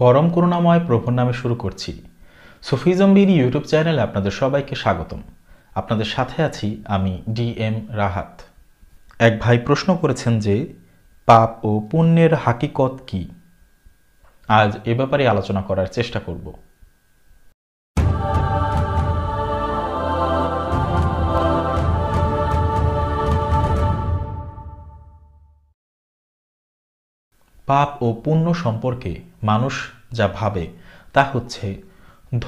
পরম করুণাময় প্রভুর নামে শুরু করছি সুফিজম জম্বির ইউটিউব চ্যানেলে আপনাদের সবাইকে স্বাগতম আপনাদের সাথে আছি আমি ডি এম রাহাত এক ভাই প্রশ্ন করেছেন যে পাপ ও পুণ্যের হাকিকত কি আজ এ ব্যাপারে আলোচনা করার চেষ্টা করব পাপ ও পুণ্য সম্পর্কে মানুষ যা ভাবে তা হচ্ছে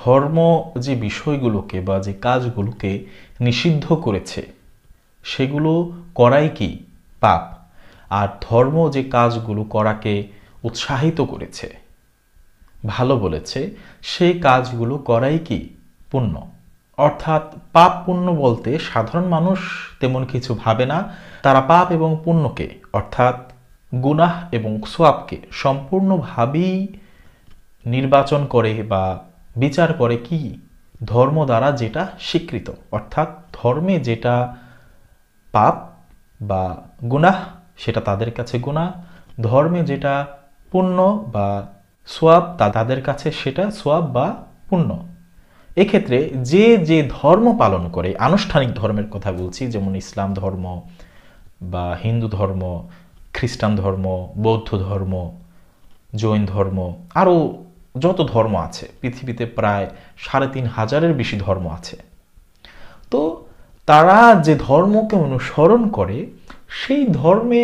ধর্ম যে বিষয়গুলোকে বা যে কাজগুলোকে নিষিদ্ধ করেছে সেগুলো করাই কি পাপ আর ধর্ম যে কাজগুলো করাকে উৎসাহিত করেছে ভালো বলেছে সেই কাজগুলো করাই কি পুণ্য অর্থাৎ পাপ পুণ্য বলতে সাধারণ মানুষ তেমন কিছু ভাবে না তারা পাপ এবং পুণ্যকে অর্থাৎ গুনাহ এবং সোয়াবকে সম্পূর্ণভাবেই নির্বাচন করে বা বিচার করে কি ধর্ম দ্বারা যেটা স্বীকৃত অর্থাৎ ধর্মে যেটা পাপ বা গুনাহ সেটা তাদের কাছে গুণা ধর্মে যেটা পুণ্য বা সোয়াব তা তাদের কাছে সেটা সোয়াব বা পুণ্য এক্ষেত্রে যে যে ধর্ম পালন করে আনুষ্ঠানিক ধর্মের কথা বলছি যেমন ইসলাম ধর্ম বা হিন্দু ধর্ম খ্রিস্টান ধর্ম বৌদ্ধ ধর্ম জৈন ধর্ম আরও যত ধর্ম আছে পৃথিবীতে প্রায় সাড়ে তিন হাজারের বেশি ধর্ম আছে তো তারা যে ধর্মকে অনুসরণ করে সেই ধর্মে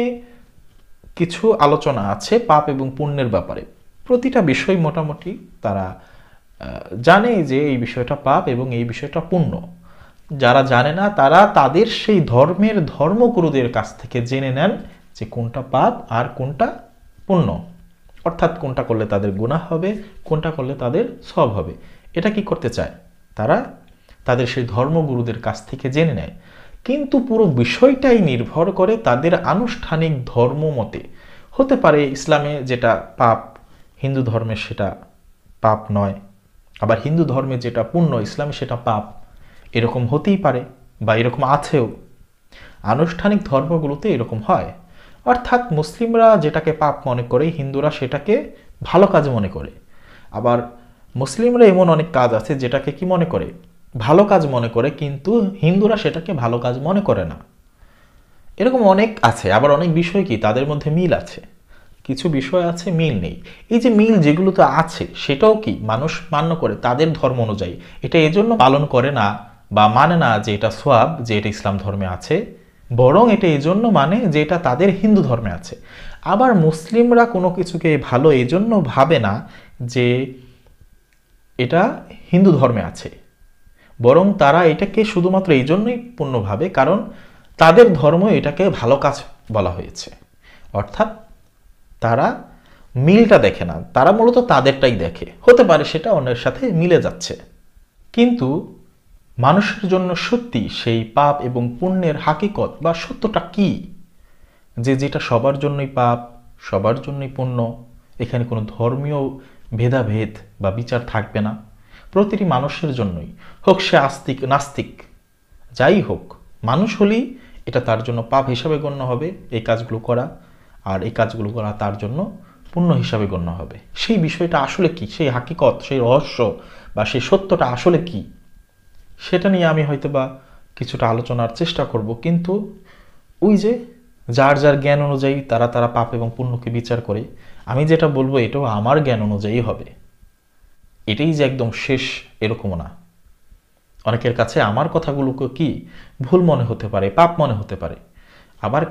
কিছু আলোচনা আছে পাপ এবং পুণ্যের ব্যাপারে প্রতিটা বিষয় মোটামুটি তারা জানে যে এই বিষয়টা পাপ এবং এই বিষয়টা পুণ্য যারা জানে না তারা তাদের সেই ধর্মের ধর্মগুরুদের কাছ থেকে জেনে নেন যে কোনটা পাপ আর কোনটা পুণ্য অর্থাৎ কোনটা করলে তাদের গুণা হবে কোনটা করলে তাদের সব হবে এটা কি করতে চায় তারা তাদের সেই ধর্মগুরুদের কাছ থেকে জেনে নেয় কিন্তু পুরো বিষয়টাই নির্ভর করে তাদের আনুষ্ঠানিক ধর্ম মতে হতে পারে ইসলামে যেটা পাপ হিন্দু ধর্মে সেটা পাপ নয় আবার হিন্দু ধর্মে যেটা পুণ্য ইসলামে সেটা পাপ এরকম হতেই পারে বা এরকম আছেও আনুষ্ঠানিক ধর্মগুলোতে এরকম হয় অর্থাৎ মুসলিমরা যেটাকে পাপ মনে করে হিন্দুরা সেটাকে ভালো কাজ মনে করে আবার মুসলিমরা এমন অনেক কাজ আছে যেটাকে কি মনে করে ভালো কাজ মনে করে কিন্তু হিন্দুরা সেটাকে ভালো কাজ মনে করে না এরকম অনেক আছে আবার অনেক বিষয় কি তাদের মধ্যে মিল আছে কিছু বিষয় আছে মিল নেই এই যে মিল যেগুলো তো আছে সেটাও কি মানুষ মান্য করে তাদের ধর্ম অনুযায়ী এটা এজন্য পালন করে না বা মানে না যে এটা সোয়াব যে এটা ইসলাম ধর্মে আছে বরং এটা এই জন্য মানে যে এটা তাদের হিন্দু ধর্মে আছে আবার মুসলিমরা কোনো কিছুকে ভালো এই জন্য ভাবে না যে এটা হিন্দু ধর্মে আছে বরং তারা এটাকে শুধুমাত্র এই জন্যই পূর্ণ ভাবে কারণ তাদের ধর্ম এটাকে ভালো কাজ বলা হয়েছে অর্থাৎ তারা মিলটা দেখে না তারা মূলত তাদেরটাই দেখে হতে পারে সেটা অন্যের সাথে মিলে যাচ্ছে কিন্তু মানুষের জন্য সত্যি সেই পাপ এবং পুণ্যের হাকিকত বা সত্যটা কি যে যেটা সবার জন্যই পাপ সবার জন্যই পুণ্য এখানে কোনো ধর্মীয় ভেদাভেদ বা বিচার থাকবে না প্রতিটি মানুষের জন্যই হোক সে আস্তিক নাস্তিক যাই হোক মানুষ হলেই এটা তার জন্য পাপ হিসাবে গণ্য হবে এই কাজগুলো করা আর এই কাজগুলো করা তার জন্য পুণ্য হিসাবে গণ্য হবে সেই বিষয়টা আসলে কি সেই হাকিকত সেই রহস্য বা সেই সত্যটা আসলে কী সেটা নিয়ে আমি হয়তো বা কিছুটা আলোচনার চেষ্টা করব কিন্তু ওই যে যার যার জ্ঞান অনুযায়ী তারা তারা পাপ এবং পুণ্যকে বিচার করে আমি যেটা বলবো এটাও আমার জ্ঞান অনুযায়ী হবে এটাই যে একদম শেষ এরকমও না অনেকের কাছে আমার কথাগুলোকে কি ভুল মনে হতে পারে পাপ মনে হতে পারে আবার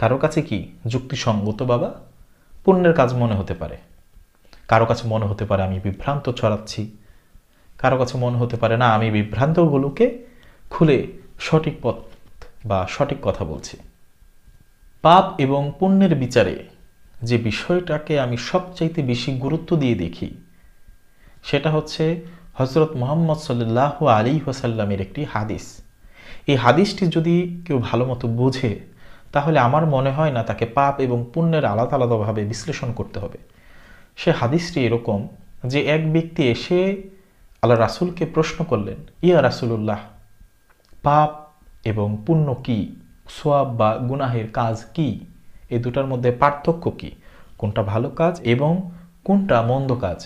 কারো কাছে কি যুক্তিসঙ্গত বাবা পুণ্যের কাজ মনে হতে পারে কারো কাছে মনে হতে পারে আমি বিভ্রান্ত ছড়াচ্ছি কারো কাছে মনে হতে পারে না আমি বিভ্রান্তগুলোকে খুলে সঠিক পথ বা সঠিক কথা বলছি পাপ এবং পুণ্যের বিচারে যে বিষয়টাকে আমি সবচাইতে বেশি গুরুত্ব দিয়ে দেখি সেটা হচ্ছে হজরত মোহাম্মদ সাল্লাহ আলী হোসাল্লামের একটি হাদিস এই হাদিসটি যদি কেউ ভালো মতো বোঝে তাহলে আমার মনে হয় না তাকে পাপ এবং পুণ্যের আলাদা আলাদাভাবে বিশ্লেষণ করতে হবে সে হাদিসটি এরকম যে এক ব্যক্তি এসে আল্লাহ রাসুলকে প্রশ্ন করলেন ইয়া রাসুলুল্লাহ পাপ এবং পুণ্য কি সোয়াব বা গুনাহের কাজ কি এই দুটার মধ্যে পার্থক্য কি কোনটা ভালো কাজ এবং কোনটা মন্দ কাজ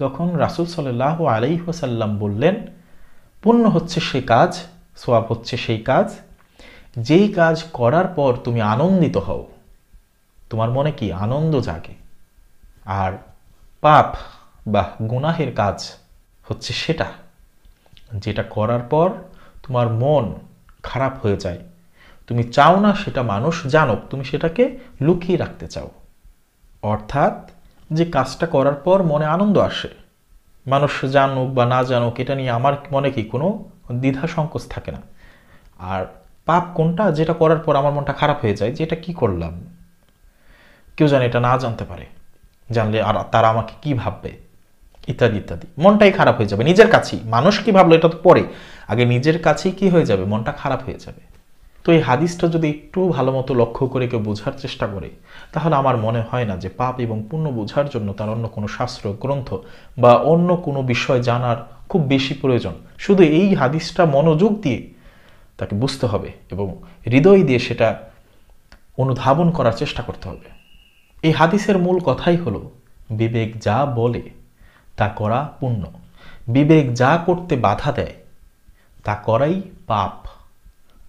তখন রাসুল সাল্লাহ আলাই হোসাল্লাম বললেন পুণ্য হচ্ছে সে কাজ সোয়াব হচ্ছে সেই কাজ যেই কাজ করার পর তুমি আনন্দিত হও তোমার মনে কি আনন্দ জাগে আর পাপ বা গুনাহের কাজ হচ্ছে সেটা যেটা করার পর তোমার মন খারাপ হয়ে যায় তুমি চাও না সেটা মানুষ জানুক তুমি সেটাকে লুকিয়ে রাখতে চাও অর্থাৎ যে কাজটা করার পর মনে আনন্দ আসে মানুষ জানুক বা না জানুক এটা নিয়ে আমার মনে কি কোনো দ্বিধা সংকোচ থাকে না আর পাপ কোনটা যেটা করার পর আমার মনটা খারাপ হয়ে যায় যে এটা কী করলাম কেউ জানে এটা না জানতে পারে জানলে আর তারা আমাকে কি ভাববে ইত্যাদি ইত্যাদি মনটাই খারাপ হয়ে যাবে নিজের কাছেই মানুষ কি ভাবলো এটা তো পরে আগে নিজের কাছেই কি হয়ে যাবে মনটা খারাপ হয়ে যাবে তো এই হাদিসটা যদি একটু ভালো মতো লক্ষ্য করে কেউ বোঝার চেষ্টা করে তাহলে আমার মনে হয় না যে পাপ এবং পুণ্য বোঝার জন্য তার অন্য কোনো শাস্ত্র গ্রন্থ বা অন্য কোনো বিষয় জানার খুব বেশি প্রয়োজন শুধু এই হাদিসটা মনোযোগ দিয়ে তাকে বুঝতে হবে এবং হৃদয় দিয়ে সেটা অনুধাবন করার চেষ্টা করতে হবে এই হাদিসের মূল কথাই হলো বিবেক যা বলে তা করা পুণ্য বিবেক যা করতে বাধা দেয় তা করাই পাপ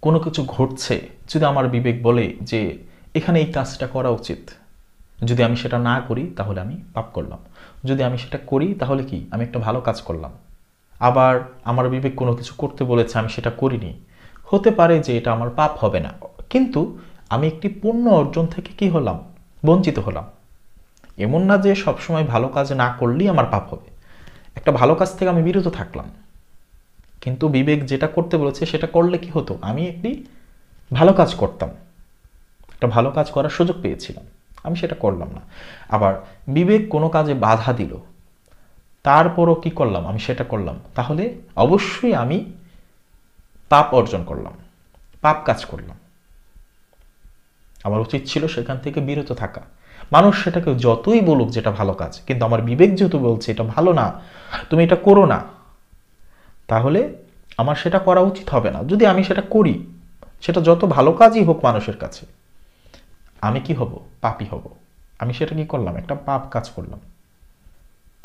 কোনো কিছু ঘটছে যদি আমার বিবেক বলে যে এখানে এই কাজটা করা উচিত যদি আমি সেটা না করি তাহলে আমি পাপ করলাম যদি আমি সেটা করি তাহলে কি আমি একটা ভালো কাজ করলাম আবার আমার বিবেক কোনো কিছু করতে বলেছে আমি সেটা করিনি হতে পারে যে এটা আমার পাপ হবে না কিন্তু আমি একটি পূর্ণ অর্জন থেকে কি হলাম বঞ্চিত হলাম এমন না যে সবসময় ভালো কাজ না করলেই আমার পাপ হবে একটা ভালো কাজ থেকে আমি বিরত থাকলাম কিন্তু বিবেক যেটা করতে বলেছে সেটা করলে কি হতো আমি একটি ভালো কাজ করতাম একটা ভালো কাজ করার সুযোগ পেয়েছিলাম আমি সেটা করলাম না আবার বিবেক কোনো কাজে বাধা দিল তারপরও কি করলাম আমি সেটা করলাম তাহলে অবশ্যই আমি পাপ অর্জন করলাম পাপ কাজ করলাম আমার উচিত ছিল সেখান থেকে বিরত থাকা মানুষ সেটাকে যতই বলুক যেটা ভালো কাজ কিন্তু আমার বিবেক যেহেতু বলছে এটা ভালো না তুমি এটা করো না তাহলে আমার সেটা করা উচিত হবে না যদি আমি সেটা করি সেটা যত ভালো কাজই হোক মানুষের কাছে আমি কি হব পাপি হব আমি সেটা কি করলাম একটা পাপ কাজ করলাম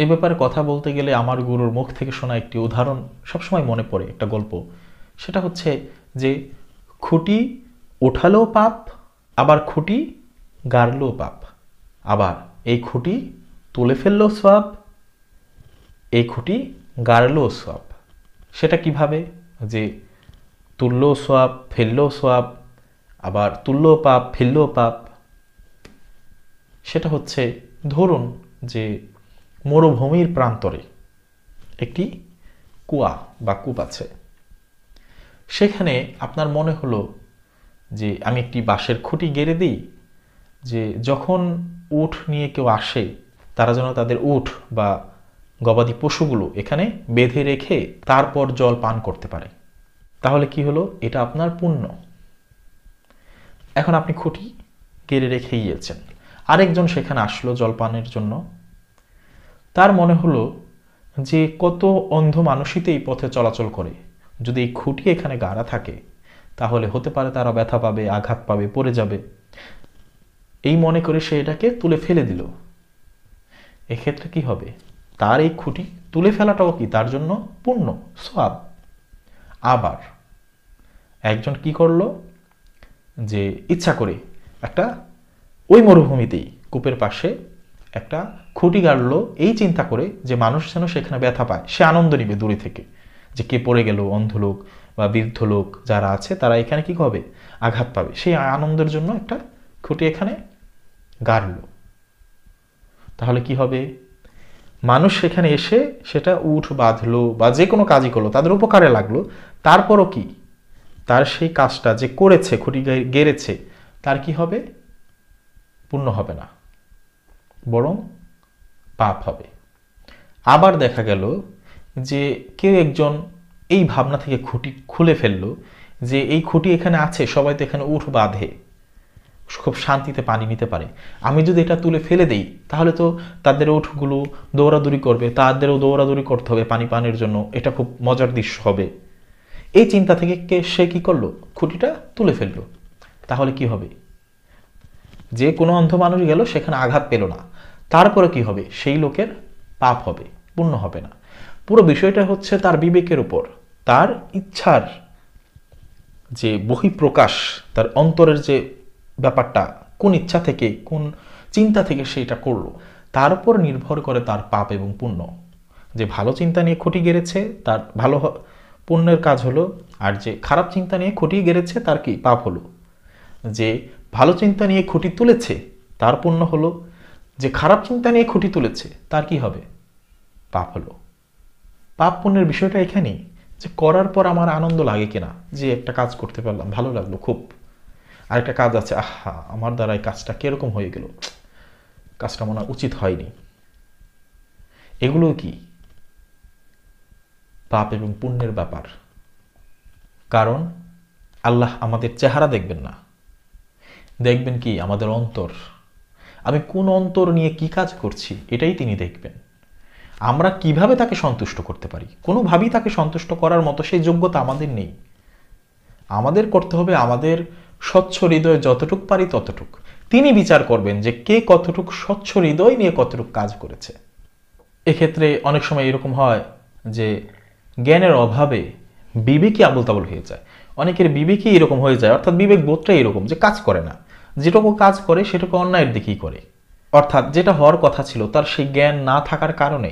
এ ব্যাপারে কথা বলতে গেলে আমার গুরুর মুখ থেকে শোনা একটি উদাহরণ সবসময় মনে পড়ে একটা গল্প সেটা হচ্ছে যে খুঁটি ওঠালেও পাপ আবার খুঁটি গাড়লেও পাপ আবার এই খুঁটি তুলে ফেললো সোয়াব এই খুঁটি গাড়লো সোয়াব সেটা কিভাবে যে তুলল সোয়াব ফেললো সোয়াব আবার তুলল পাপ ফেললো পাপ সেটা হচ্ছে ধরুন যে মরুভূমির প্রান্তরে একটি কুয়া বা কূপ আছে সেখানে আপনার মনে হলো যে আমি একটি বাঁশের খুঁটি গেড়ে দিই যে যখন উঠ নিয়ে কেউ আসে তারা যেন তাদের উঠ বা গবাদি পশুগুলো এখানে বেঁধে রেখে তারপর জল পান করতে পারে তাহলে কি হলো এটা আপনার পুণ্য এখন আপনি খুঁটি গেড়ে রেখে গিয়েছেন আরেকজন সেখানে আসলো জল পানের জন্য তার মনে হলো যে কত অন্ধ মানুষই এই পথে চলাচল করে যদি এই খুঁটি এখানে গাড়া থাকে তাহলে হতে পারে তারা ব্যথা পাবে আঘাত পাবে পড়ে যাবে এই মনে করে সে এটাকে তুলে ফেলে দিল এক্ষেত্রে কি হবে তার এই খুঁটি তুলে ফেলাটাও কি তার জন্য পূর্ণ সব আবার একজন কি করলো যে ইচ্ছা করে একটা ওই মরুভূমিতেই কূপের পাশে একটা খুঁটি গাড়ল এই চিন্তা করে যে মানুষ যেন সেখানে ব্যথা পায় সে আনন্দ নিবে দূরে থেকে যে কে পড়ে গেল অন্ধ লোক বা বৃদ্ধ লোক যারা আছে তারা এখানে কি হবে আঘাত পাবে সেই আনন্দের জন্য একটা খুঁটি এখানে গাড়ল তাহলে কি হবে মানুষ সেখানে এসে সেটা উঠ বাঁধলো বা যে কোনো কাজই করলো তাদের উপকারে লাগলো তারপরও কি তার সেই কাজটা যে করেছে খুঁটি গেড়েছে তার কি হবে পূর্ণ হবে না বরং পাপ হবে আবার দেখা গেল যে কেউ একজন এই ভাবনা থেকে খুঁটি খুলে ফেললো যে এই খুঁটি এখানে আছে সবাই তো এখানে উঠ বাঁধে খুব শান্তিতে পানি নিতে পারে আমি যদি এটা তুলে ফেলে দেই তাহলে তো তাদের উঠগুলো দৌড়াদৌড়ি করবে তাদেরও দৌড়াদৌড়ি করতে হবে পানি পানের জন্য এটা খুব মজার দৃশ্য হবে এই চিন্তা থেকে কে সে কী করলো খুঁটিটা তুলে ফেললো তাহলে কি হবে যে কোনো অন্ধ মানুষ গেল সেখানে আঘাত পেল না তারপরে কি হবে সেই লোকের পাপ হবে পূর্ণ হবে না পুরো বিষয়টা হচ্ছে তার বিবেকের উপর তার ইচ্ছার যে বহিঃপ্রকাশ তার অন্তরের যে ব্যাপারটা কোন ইচ্ছা থেকে কোন চিন্তা থেকে সেটা করলো তার উপর নির্ভর করে তার পাপ এবং পুণ্য যে ভালো চিন্তা নিয়ে খুঁটি গেড়েছে তার ভালো পুণ্যের কাজ হলো আর যে খারাপ চিন্তা নিয়ে খুঁটি গেড়েছে তার কি পাপ হলো যে ভালো চিন্তা নিয়ে খুঁটি তুলেছে তার পুণ্য হলো যে খারাপ চিন্তা নিয়ে খুঁটি তুলেছে তার কি হবে পাপ হলো পাপ পুণ্যের বিষয়টা এখানেই যে করার পর আমার আনন্দ লাগে কিনা যে একটা কাজ করতে পারলাম ভালো লাগলো খুব আরেকটা কাজ আছে আহা আমার দ্বারা এই কাজটা কীরকম হয়ে গেল কাজটা মনে উচিত হয়নি এগুলো কি পাপ এবং পুণ্যের ব্যাপার কারণ আল্লাহ আমাদের চেহারা দেখবেন না দেখবেন কি আমাদের অন্তর আমি কোন অন্তর নিয়ে কি কাজ করছি এটাই তিনি দেখবেন আমরা কিভাবে তাকে সন্তুষ্ট করতে পারি কোনোভাবেই তাকে সন্তুষ্ট করার মতো সেই যোগ্যতা আমাদের নেই আমাদের করতে হবে আমাদের স্বচ্ছ হৃদয়ে যতটুক পারি ততটুক তিনি বিচার করবেন যে কে কতটুক স্বচ্ছ হৃদয় নিয়ে কতটুক কাজ করেছে এক্ষেত্রে অনেক সময় এরকম হয় যে জ্ঞানের অভাবে বিবেকই আবল তাবল হয়ে যায় অনেকের বিবেকই এরকম হয়ে যায় অর্থাৎ বিবেক বোধটাই এরকম যে কাজ করে না যেটুকু কাজ করে সেটুকু অন্যায়ের দিকেই করে অর্থাৎ যেটা হওয়ার কথা ছিল তার সেই জ্ঞান না থাকার কারণে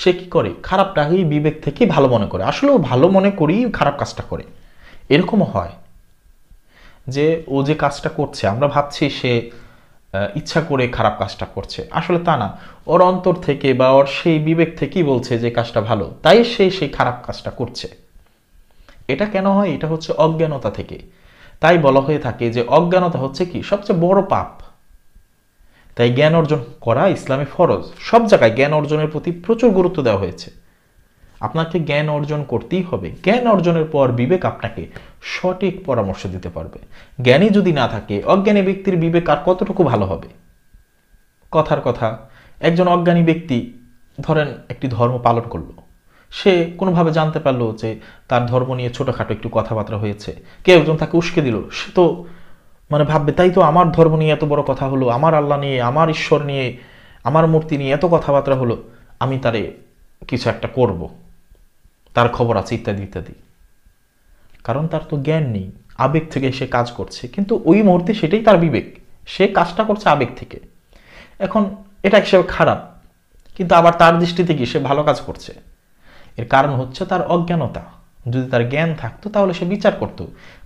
সে কী করে খারাপটাকেই বিবেক থেকেই ভালো মনে করে আসলেও ভালো মনে করেই খারাপ কাজটা করে এরকমও হয় যে ও যে কাজটা করছে আমরা ভাবছি সে ইচ্ছা করে খারাপ কাজটা করছে আসলে তা না ওর অন্তর থেকে বা ওর সেই বিবেক থেকেই বলছে যে কাজটা ভালো তাই সে সেই খারাপ কাজটা করছে এটা কেন হয় এটা হচ্ছে অজ্ঞানতা থেকে তাই বলা হয়ে থাকে যে অজ্ঞানতা হচ্ছে কি সবচেয়ে বড় পাপ তাই জ্ঞান অর্জন করা ইসলামী ফরজ সব জায়গায় জ্ঞান অর্জনের প্রতি প্রচুর গুরুত্ব দেওয়া হয়েছে আপনাকে জ্ঞান অর্জন করতেই হবে জ্ঞান অর্জনের পর বিবেক আপনাকে সঠিক পরামর্শ দিতে পারবে জ্ঞানী যদি না থাকে অজ্ঞানী ব্যক্তির বিবেক আর কতটুকু ভালো হবে কথার কথা একজন অজ্ঞানী ব্যক্তি ধরেন একটি ধর্ম পালন করলো সে কোনোভাবে জানতে পারলো যে তার ধর্ম নিয়ে ছোটোখাটো একটু কথাবার্তা হয়েছে কেউ একজন তাকে উস্কে দিল সে তো মানে ভাববে তাই তো আমার ধর্ম নিয়ে এত বড় কথা হলো আমার আল্লাহ নিয়ে আমার ঈশ্বর নিয়ে আমার মূর্তি নিয়ে এত কথাবার্তা হলো আমি তারে কিছু একটা করবো তার খবর আছে ইত্যাদি ইত্যাদি কারণ তার তো জ্ঞান নেই আবেগ থেকে সে কাজ করছে কিন্তু ওই মুহূর্তে সেটাই তার বিবেক সে কাজটা করছে আবেগ থেকে এখন এটা হিসেবে খারাপ কিন্তু আবার তার দৃষ্টিতে কি সে ভালো কাজ করছে এর কারণ হচ্ছে তার অজ্ঞানতা যদি তার জ্ঞান থাকতো তাহলে সে বিচার করত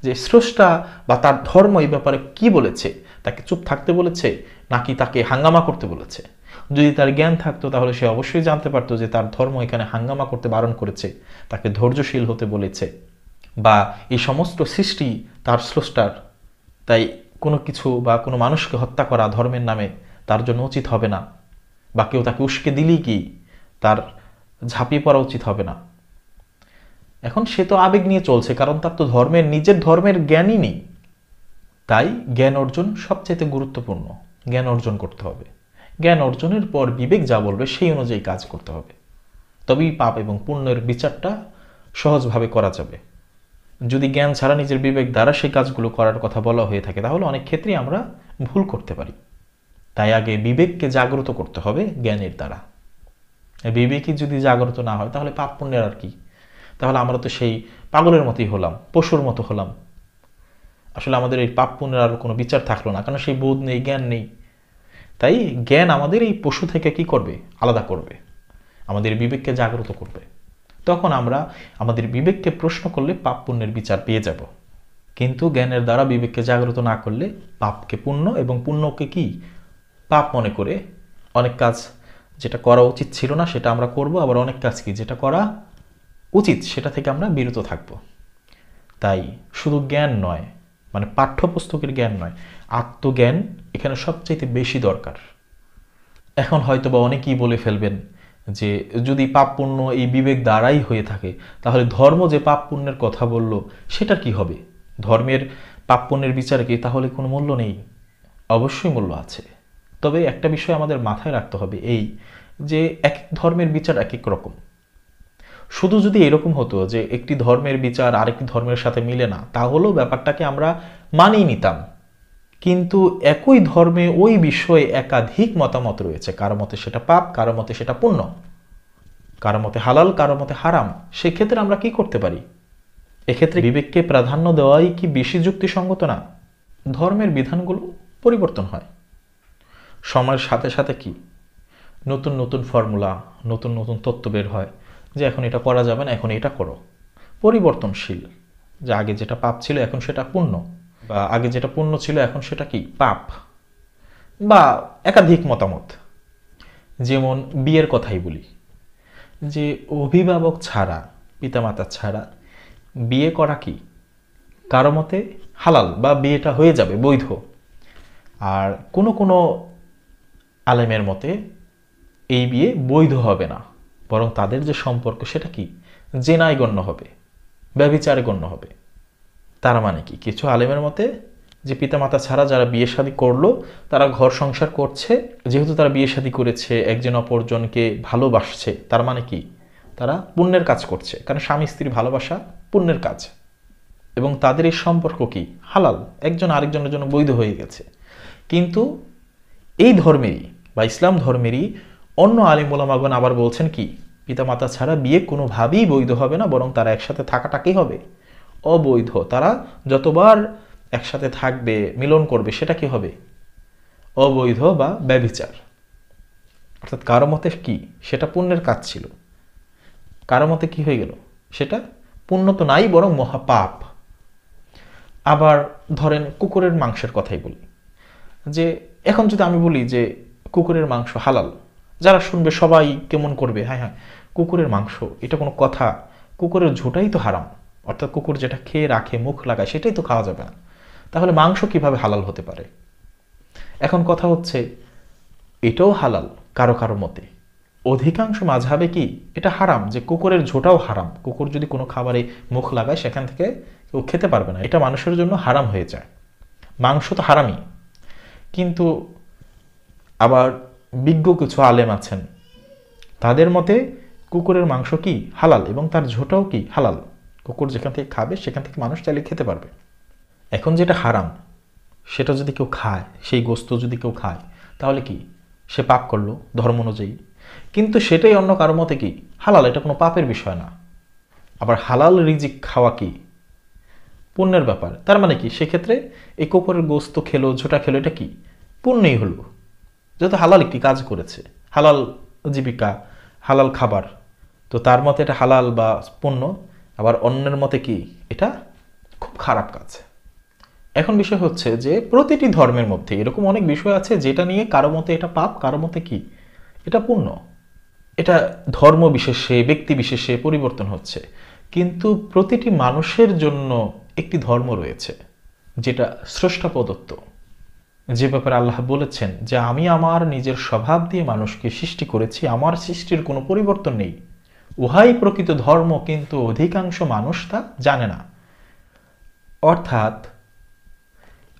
যে স্রষ্টা বা তার ধর্ম এই ব্যাপারে কি বলেছে তাকে চুপ থাকতে বলেছে নাকি তাকে হাঙ্গামা করতে বলেছে যদি তার জ্ঞান থাকতো তাহলে সে অবশ্যই জানতে পারতো যে তার ধর্ম এখানে হাঙ্গামা করতে বারণ করেছে তাকে ধৈর্যশীল হতে বলেছে বা এই সমস্ত সৃষ্টি তার স্রষ্টার তাই কোনো কিছু বা কোনো মানুষকে হত্যা করা ধর্মের নামে তার জন্য উচিত হবে না বা কেউ তাকে উস্কে দিলেই কি তার ঝাঁপিয়ে পড়া উচিত হবে না এখন সে তো আবেগ নিয়ে চলছে কারণ তার তো ধর্মের নিজের ধর্মের জ্ঞানই নেই তাই জ্ঞান অর্জন সবচেয়ে গুরুত্বপূর্ণ জ্ঞান অর্জন করতে হবে জ্ঞান অর্জনের পর বিবেক যা বলবে সেই অনুযায়ী কাজ করতে হবে তবেই পাপ এবং পুণ্যের বিচারটা সহজভাবে করা যাবে যদি জ্ঞান ছাড়া নিজের বিবেক দ্বারা সেই কাজগুলো করার কথা বলা হয়ে থাকে তাহলে অনেক ক্ষেত্রেই আমরা ভুল করতে পারি তাই আগে বিবেককে জাগ্রত করতে হবে জ্ঞানের দ্বারা বিবেকই যদি জাগ্রত না হয় তাহলে পাপ পুণ্যের আর কি তাহলে আমরা তো সেই পাগলের মতোই হলাম পশুর মতো হলাম আসলে আমাদের এই পাপ পুণ্যের আর কোনো বিচার থাকলো না কারণ সেই বোধ নেই জ্ঞান নেই তাই জ্ঞান আমাদের এই পশু থেকে কি করবে আলাদা করবে আমাদের বিবেককে জাগ্রত করবে তখন আমরা আমাদের বিবেককে প্রশ্ন করলে পাপ পুণ্যের বিচার পেয়ে যাব কিন্তু জ্ঞানের দ্বারা বিবেককে জাগ্রত না করলে পাপকে পুণ্য এবং পুণ্যকে কি পাপ মনে করে অনেক কাজ যেটা করা উচিত ছিল না সেটা আমরা করব আবার অনেক কাজ কি যেটা করা উচিত সেটা থেকে আমরা বিরত থাকব তাই শুধু জ্ঞান নয় মানে পাঠ্যপুস্তকের জ্ঞান নয় আত্মজ্ঞান এখানে সবচাইতে বেশি দরকার এখন হয়তো বা অনেকেই বলে ফেলবেন যে যদি পাপ পুণ্য এই বিবেক দ্বারাই হয়ে থাকে তাহলে ধর্ম যে পাপ পুণ্যের কথা বলল সেটা কি হবে ধর্মের পাপ পুণ্যের বিচারে কি তাহলে কোনো মূল্য নেই অবশ্যই মূল্য আছে তবে একটা বিষয় আমাদের মাথায় রাখতে হবে এই যে এক ধর্মের বিচার এক এক রকম শুধু যদি এরকম হতো যে একটি ধর্মের বিচার আরেকটি ধর্মের সাথে মিলে না তাহলেও ব্যাপারটাকে আমরা মানিয়ে নিতাম কিন্তু একই ধর্মে ওই বিষয়ে একাধিক মতামত রয়েছে কারো মতে সেটা পাপ কারো মতে সেটা পুণ্য কারো মতে হালাল কারো মতে হারাম সেক্ষেত্রে আমরা কি করতে পারি এক্ষেত্রে বিবেককে প্রাধান্য দেওয়াই কি বেশি যুক্তিসঙ্গত না ধর্মের বিধানগুলো পরিবর্তন হয় সময়ের সাথে সাথে কি নতুন নতুন ফর্মুলা নতুন নতুন তত্ত্ব বের হয় যে এখন এটা করা যাবে না এখন এটা করো পরিবর্তনশীল যে আগে যেটা পাপ ছিল এখন সেটা পূর্ণ বা আগে যেটা পূর্ণ ছিল এখন সেটা কি পাপ বা একাধিক মতামত যেমন বিয়ের কথাই বলি যে অভিভাবক ছাড়া পিতামাতা ছাড়া বিয়ে করা কি কারো মতে হালাল বা বিয়েটা হয়ে যাবে বৈধ আর কোনো কোনো আলেমের মতে এই বিয়ে বৈধ হবে না বরং তাদের যে সম্পর্ক সেটা কি জেনায় গণ্য হবে ব্যবিচারে গণ্য হবে তার মানে কি কিছু আলেমের মতে যে পিতামাতা ছাড়া যারা বিয়ে শাদী করলো তারা ঘর সংসার করছে যেহেতু তারা বিয়ে শাদী করেছে একজন অপরজনকে ভালোবাসছে তার মানে কি তারা পুণ্যের কাজ করছে কারণ স্বামী স্ত্রীর ভালোবাসা পুণ্যের কাজ এবং তাদের এই সম্পর্ক কি হালাল একজন আরেকজনের জন্য বৈধ হয়ে গেছে কিন্তু এই ধর্মেরই বা ইসলাম ধর্মেরই অন্য আলিম আবার বলছেন কি পিতামাতা ছাড়া বিয়ে কোনোভাবেই বৈধ হবে না বরং তারা একসাথে থাকাটাকেই হবে অবৈধ তারা যতবার একসাথে থাকবে মিলন করবে সেটা কি হবে অবৈধ বা ব্যবিচার অর্থাৎ কারো মতে কী সেটা পুণ্যের কাজ ছিল কারো মতে কী হয়ে গেল সেটা পুণ্য তো নাই বরং মহাপাপ আবার ধরেন কুকুরের মাংসের কথাই বলি যে এখন যদি আমি বলি যে কুকুরের মাংস হালাল যারা শুনবে সবাই কেমন করবে হ্যাঁ হ্যাঁ কুকুরের মাংস এটা কোনো কথা কুকুরের ঝোটাই তো হারাম অর্থাৎ কুকুর যেটা খেয়ে রাখে মুখ লাগায় সেটাই তো খাওয়া যাবে না তাহলে মাংস কিভাবে হালাল হতে পারে এখন কথা হচ্ছে এটাও হালাল কারো কারো মতে অধিকাংশ মাঝাবে কি এটা হারাম যে কুকুরের ঝোটাও হারাম কুকুর যদি কোনো খাবারে মুখ লাগায় সেখান থেকে কেউ খেতে পারবে না এটা মানুষের জন্য হারাম হয়ে যায় মাংস তো হারামই কিন্তু আবার বিজ্ঞ কিছু আলেম আছেন তাদের মতে কুকুরের মাংস কি হালাল এবং তার ঝোঁটাও কি হালাল কুকুর যেখান থেকে খাবে সেখান থেকে মানুষ চাইলে খেতে পারবে এখন যেটা হারাম সেটা যদি কেউ খায় সেই গোস্ত যদি কেউ খায় তাহলে কি সে পাপ করলো ধর্ম অনুযায়ী কিন্তু সেটাই অন্য কারো মতে কি হালাল এটা কোনো পাপের বিষয় না আবার হালাল রিজিক খাওয়া কি পুণ্যের ব্যাপার তার মানে কি সেক্ষেত্রে এই কুকুরের গোস্ত খেলো ঝোটা খেলো এটা কি পুণ্যই হলো যেহেতু হালাল একটি কাজ করেছে হালাল জীবিকা হালাল খাবার তো তার মতে এটা হালাল বা পণ্য আবার অন্যের মতে কি এটা খুব খারাপ কাজ এখন বিষয় হচ্ছে যে প্রতিটি ধর্মের মধ্যে এরকম অনেক বিষয় আছে যেটা নিয়ে কারো মতে এটা পাপ কারো মতে কি এটা পূর্ণ এটা ধর্ম বিশেষে ব্যক্তি বিশেষে পরিবর্তন হচ্ছে কিন্তু প্রতিটি মানুষের জন্য একটি ধর্ম রয়েছে যেটা স্রষ্টা প্রদত্ত যে ব্যাপারে আল্লাহ বলেছেন যে আমি আমার নিজের স্বভাব দিয়ে মানুষকে সৃষ্টি করেছি আমার সৃষ্টির কোনো পরিবর্তন নেই উহাই প্রকৃত ধর্ম কিন্তু অধিকাংশ মানুষ তা জানে না অর্থাৎ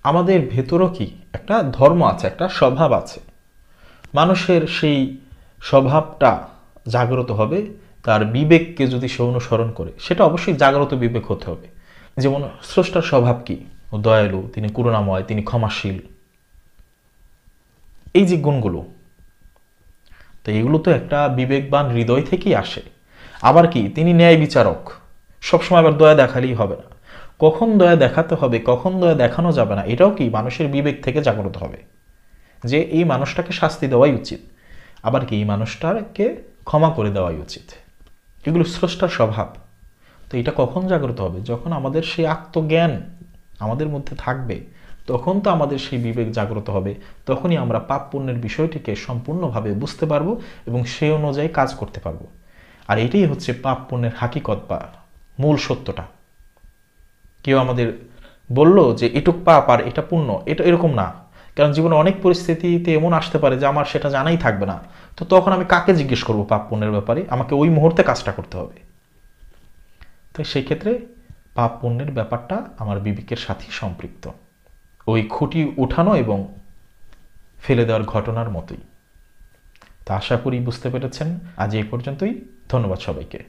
আমাদের ভেতরও কি একটা ধর্ম আছে একটা স্বভাব আছে মানুষের সেই স্বভাবটা জাগ্রত হবে তার বিবেককে যদি সে অনুসরণ করে সেটা অবশ্যই জাগ্রত বিবেক হতে হবে যেমন স্রষ্টার স্বভাব কি দয়ালু তিনি করুণাময় তিনি ক্ষমাশীল এই যে গুণগুলো তো এগুলো তো একটা বিবেকবান হৃদয় থেকেই আসে আবার কি তিনি ন্যায় বিচারক সবসময় আবার দয়া দেখালেই হবে না কখন দয়া দেখাতে হবে কখন দয়া দেখানো যাবে না এটাও কি মানুষের বিবেক থেকে জাগ্রত হবে যে এই মানুষটাকে শাস্তি দেওয়াই উচিত আবার কি এই মানুষটাকে ক্ষমা করে দেওয়াই উচিত এগুলো স্রষ্টার স্বভাব তো এটা কখন জাগ্রত হবে যখন আমাদের সেই আত্মজ্ঞান আমাদের মধ্যে থাকবে তখন তো আমাদের সেই বিবেক জাগ্রত হবে তখনই আমরা পাপ পুণ্যের বিষয়টিকে সম্পূর্ণভাবে বুঝতে পারবো এবং সেই অনুযায়ী কাজ করতে পারবো আর এটাই হচ্ছে পাপ পুণ্যের হাকিকত বা মূল সত্যটা কেউ আমাদের বলল যে এটুক পাপ আর এটা পুণ্য এটা এরকম না কারণ জীবনে অনেক পরিস্থিতিতে এমন আসতে পারে যে আমার সেটা জানাই থাকবে না তো তখন আমি কাকে জিজ্ঞেস করব পাপ পুণ্যের ব্যাপারে আমাকে ওই মুহূর্তে কাজটা করতে হবে তো সেই ক্ষেত্রে পাপ পুণ্যের ব্যাপারটা আমার বিবেকের সাথে সম্পৃক্ত ওই খুঁটি উঠানো এবং ফেলে দেওয়ার ঘটনার মতোই তা আশা করি বুঝতে পেরেছেন আজ এই পর্যন্তই ধন্যবাদ সবাইকে